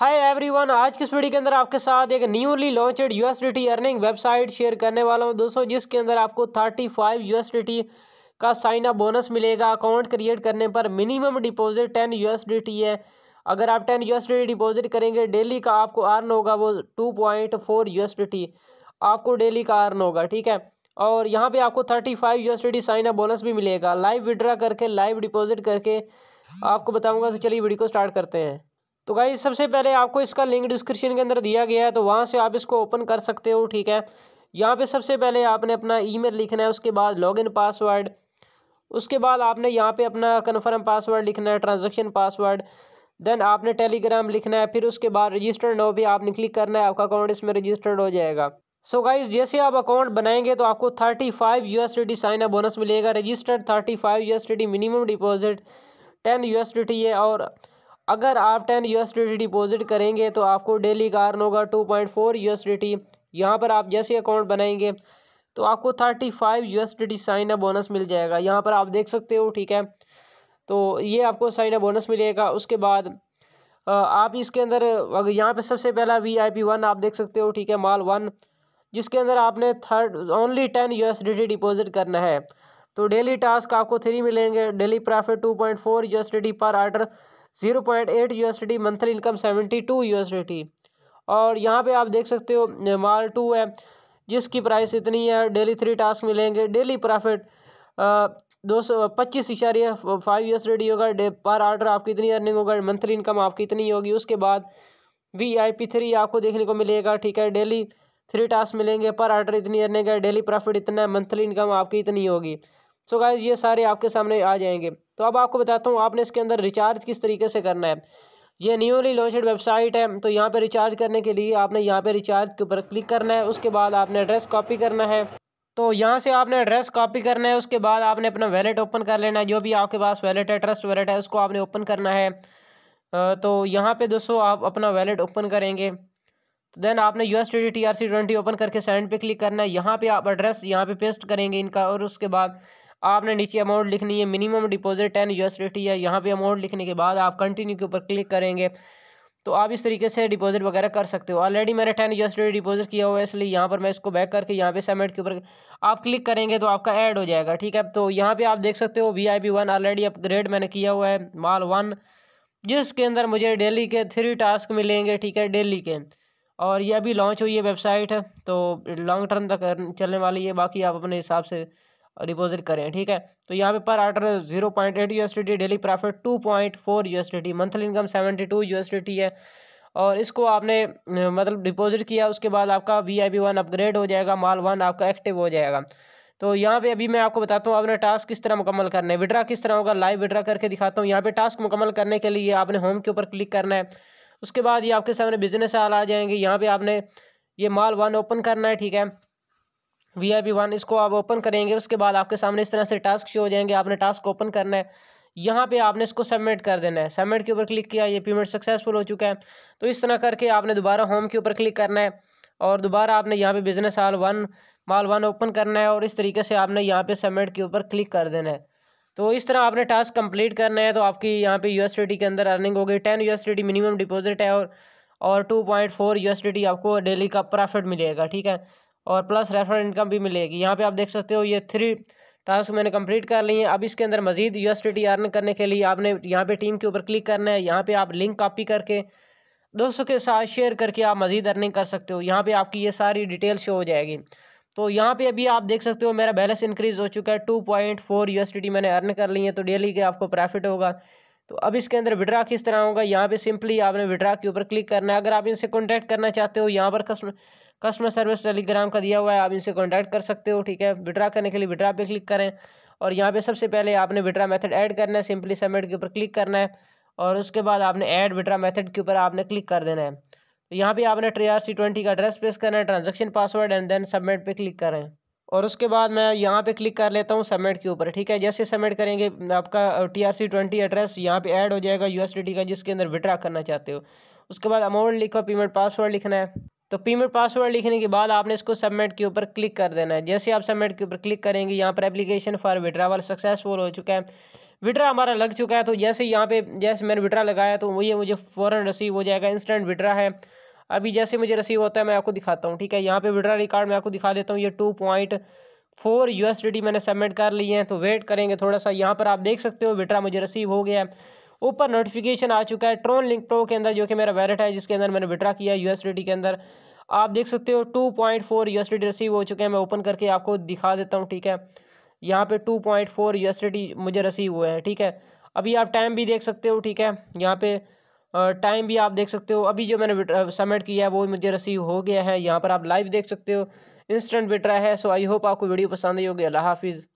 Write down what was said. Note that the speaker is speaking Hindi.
हाय एवरीवन आज की इस वीडियो के अंदर आपके साथ एक newly launched U earning website share करने वाला हूं दोस्तों जिसके अंदर आपको 35 यूएसडीटी का साइन अप बोनस मिलेगा अकाउंट क्रिएट करने पर मिनिमम डिपॉजिट 10 यू है अगर आप 10 यू डिपॉजिट करेंगे डेली का आपको अर्न होगा वो 2.4 यूएसडीटी आपको डेली का अर्न होगा ठीक है और यहाँ पर आपको thirty five sign up bonus भी मिलेगा लाइव विड्रा करके लाइव डिपॉजिट करके आपको बताऊँगा तो चलिए वीडियो को स्टार्ट करते हैं तो गाइज सबसे पहले आपको इसका लिंक डिस्क्रिप्शन के अंदर दिया गया है तो वहाँ से आप इसको ओपन कर सकते हो ठीक है यहाँ पे सबसे पहले आपने अपना ईमेल लिखना है उसके बाद लॉगिन पासवर्ड उसके बाद आपने यहाँ पे अपना कन्फर्म पासवर्ड लिखना है ट्रांजेक्शन पासवर्ड देन आपने टेलीग्राम लिखना है फिर उसके बाद रजिस्टर्ड नो भी आपने क्लिक करना है आपका अकाउंट इसमें रजिस्टर्ड हो जाएगा सो so गाइज जैसे आप अकाउंट बनाएंगे तो आपको thirty five U S D sign up bonus मिलेगा registered thirty five U S D minimum deposit ten U S D है और अगर आप टेन यू एस डिपॉजिट करेंगे तो आपको डेली का अर्न होगा two point four U S यहाँ पर आप जैसे अकाउंट बनाएंगे तो आपको thirty five U S sign up bonus मिल जाएगा यहाँ पर आप देख सकते हो ठीक है तो ये आपको साइन अप बोनस मिलेगा उसके बाद आप इसके अंदर अगर यहाँ पर सबसे पहला वी आई पी वन आप देख सकते हो ठीक है माल वन जिसके अंदर आपने third only ten U S deposit करना है तो डेली टास्क आपको थ्री मिलेंगे daily profit two point four U S per order zero point eight U S monthly income seventy two U S और यहाँ पे आप देख सकते हो माल टू है जिसकी प्राइस इतनी है डेली थ्री टास्क मिलेंगे डेली प्रॉफिट दो सौ पच्चीस इशारे फाइव ईयर्स रेडी होगा डे पर आर्डर आपकी इतनी अर्निंग होगा मंथली इनकम आपकी इतनी होगी उसके बाद वी आई पी थ्री आपको देखने को मिलेगा ठीक है डेली थ्री टास्क मिलेंगे पर आर्डर इतनी अर्निंग है डेली प्रॉफिट इतना है मंथली इनकम आपकी इतनी होगी सो so गाइज ये सारे आपके सामने आ जाएंगे तो अब आपको बताता हूँ आपने इसके अंदर रिचार्ज किस तरीके से करना है ये न्यूली लॉन्चड वेबसाइट है तो यहाँ पे रिचार्ज करने के लिए आपने यहाँ पे रिचार्ज के ऊपर क्लिक करना है उसके बाद आपने एड्रेस कॉपी करना है तो यहाँ से आपने एड्रेस कॉपी करना है उसके बाद आपने अपना वैलेट ओपन कर लेना है जो भी आपके पास वैलेट है ट्रस्ट वैलेट है उसको आपने ओपन करना है तो यहाँ पे दोस्तों आप अपना वैलेट ओपन करेंगे तो देन आपने U S T T R C twenty open करके सेंड पे क्लिक करना है यहाँ पे आप एड्रेस यहाँ पे पेस्ट करेंगे इनका और उसके बाद आपने नीचे अमाउंट लिखनी है मिनिमम डिपॉजिट टेन यू है यहाँ पे अमाउंट लिखने के बाद आप कंटिन्यू के ऊपर क्लिक करेंगे तो आप इस तरीके से डिपॉजिट वगैरह कर सकते हो ऑलरेडी मैंने टेन यस्टरडे डिपॉजिट किया हुआ है इसलिए यहाँ पर मैं इसको बैक करके यहाँ पे सबमिट के ऊपर आप क्लिक करेंगे तो आपका ऐड हो जाएगा ठीक है तो यहाँ पे आप देख सकते हो V I P one already upgrade मैंने किया हुआ है माल वन जिसके अंदर मुझे डेली के थ्री टास्क मिलेंगे ठीक है डेली के और ये अभी लॉन्च हुई है वेबसाइट तो लॉन्ग टर्म तक चलने वाली है बाकी आप अपने हिसाब से डिपॉजिट करें ठीक है तो यहाँ पे per order zero point eight S T daily profit two point four S T monthly income seventy two S T है और इसको आपने मतलब डिपॉजिट किया उसके बाद आपका वी आई वन अपग्रेड हो जाएगा माल वन आपका एक्टिव हो जाएगा तो यहाँ पे अभी मैं आपको बताता हूँ आपने टास्क किस तरह मुकम्मल करना है विड्रा किस तरह होगा लाइव विड्रा करके दिखाता हूँ यहाँ पे टास्क मुकम्मल करने के लिए आपने होम के ऊपर क्लिक करना है उसके बाद ये आपके सामने बिजनेस आल आ जाएंगे यहाँ पे आपने ये माल वन ओपन करना है ठीक है वी आई पी वन इसको आप ओपन करेंगे उसके बाद आपके सामने इस तरह से टास्क शो हो जाएंगे आपने टास्क ओपन करना है यहाँ पे आपने इसको सबमिट कर देना है सबमिट के ऊपर क्लिक किया ये पेमेंट सक्सेसफुल हो चुका है तो इस तरह करके आपने दोबारा होम के ऊपर क्लिक करना है और दोबारा आपने यहाँ पे business all one mall one open करना है और इस तरीके से आपने यहाँ पे सबमिट के ऊपर क्लिक कर देना है तो इस तरह आपने टास्क कंप्लीट करना है तो आपकी यहाँ पे यूएसडीटी के अंदर अर्निंग हो गई टेन यूएसडीटी मिनिमम डिपॉजिट है और और टू पॉइंट फोर यूएसडीटी आपको डेली का प्रॉफिट मिलेगा ठीक है और प्लस रेफरल इनकम भी मिलेगी यहाँ पे आप देख सकते हो ये थ्री टास्क मैंने कंप्लीट कर लिए हैं अब इसके अंदर मजीद यू एस अर्न करने के लिए आपने यहाँ पे टीम के ऊपर क्लिक करना है यहाँ पे आप लिंक कॉपी करके दोस्तों के साथ शेयर करके आप मजीद अर्निंग कर सकते हो यहाँ पे आपकी ये सारी डिटेल शो हो जाएगी तो यहाँ पे अभी आप देख सकते हो मेरा बैलेंस इंक्रीज़ हो चुका है टू पॉइंट फोर यू मैंने अर्न कर ली है तो डेली के आपको प्रॉफिट होगा तो अब इसके अंदर विड्रा किस तरह होगा यहाँ पे सिंपली आपने विड्रा के ऊपर क्लिक करना है अगर आप इनसे कॉन्टैक्ट करना चाहते हो यहाँ पर कस्टमर कस्टमर सर्विस टेलीग्राम का दिया हुआ है आप इनसे कॉन्टैक्ट कर सकते हो ठीक है विड्रा करने के लिए विड्रा पे क्लिक करें और यहाँ पे सबसे पहले आपने विड्रा मेथड ऐड करना है सिंपली सबमिट के ऊपर क्लिक करना है और उसके बाद आपने ऐड विड्रा मेथड के ऊपर आपने क्लिक कर देना है तो यहाँ पे आपने ट्री आर सी ट्वेंटी का एड्रेस पेश करना है transaction password and then submit पे क्लिक करें और उसके बाद मैं यहाँ पे क्लिक कर लेता हूँ सबमिट के ऊपर ठीक है जैसे सबमिट करेंगे आपका T R C twenty address यहाँ पे ऐड हो जाएगा यू का जिसके अंदर विड्रा करना चाहते हो उसके बाद अमाउंट लिखो पेमेंट पासवर्ड लिखना है तो पेमेंट पासवर्ड लिखने के बाद आपने इसको सबमिट के ऊपर क्लिक कर देना है जैसे आप सबमिट के ऊपर क्लिक करेंगे यहाँ पर एप्लीकेशन फॉर विड्रावल सक्सेसफुल हो चुका है विड्रा हमारा लग चुका है तो जैसे यहाँ पे जैसे मैंने विड्रा लगाया तो वही मुझे फ़ौरन रिसीव हो जाएगा इंस्टेंट विड्रा है अभी जैसे मुझे रिसीव होता है मैं आपको दिखाता हूँ ठीक है यहाँ पे विड्रा रिकॉर्ड मैं आपको दिखा देता हूँ ये टू पॉइंट फोर यू मैंने सबमिट कर लिए हैं तो वेट करेंगे थोड़ा सा यहाँ पर आप देख सकते हो विड्रा मुझे रिसीव हो गया है ऊपर नोटिफिकेशन आ चुका है ट्रोन लिंक प्रो के अंदर जो कि मेरा वैलेट है जिसके अंदर मैंने विड्रा किया है डी के अंदर आप देख सकते हो two point four D receive हो चुके हैं मैं ओपन करके आपको दिखा देता हूँ ठीक है यहाँ पर टू पॉइंट फोर डी मुझे रिसीव हुए हैं ठीक है अभी आप टाइम भी देख सकते हो ठीक है यहाँ पर टाइम भी आप देख सकते हो अभी जो मैंने सबमिट किया है वो मुझे रिसीव हो गया है यहाँ पर आप लाइव देख सकते हो इंस्टेंट विड्रा है सो आई होप आपको वीडियो पसंद आई होगी अल्लाह हाफिज़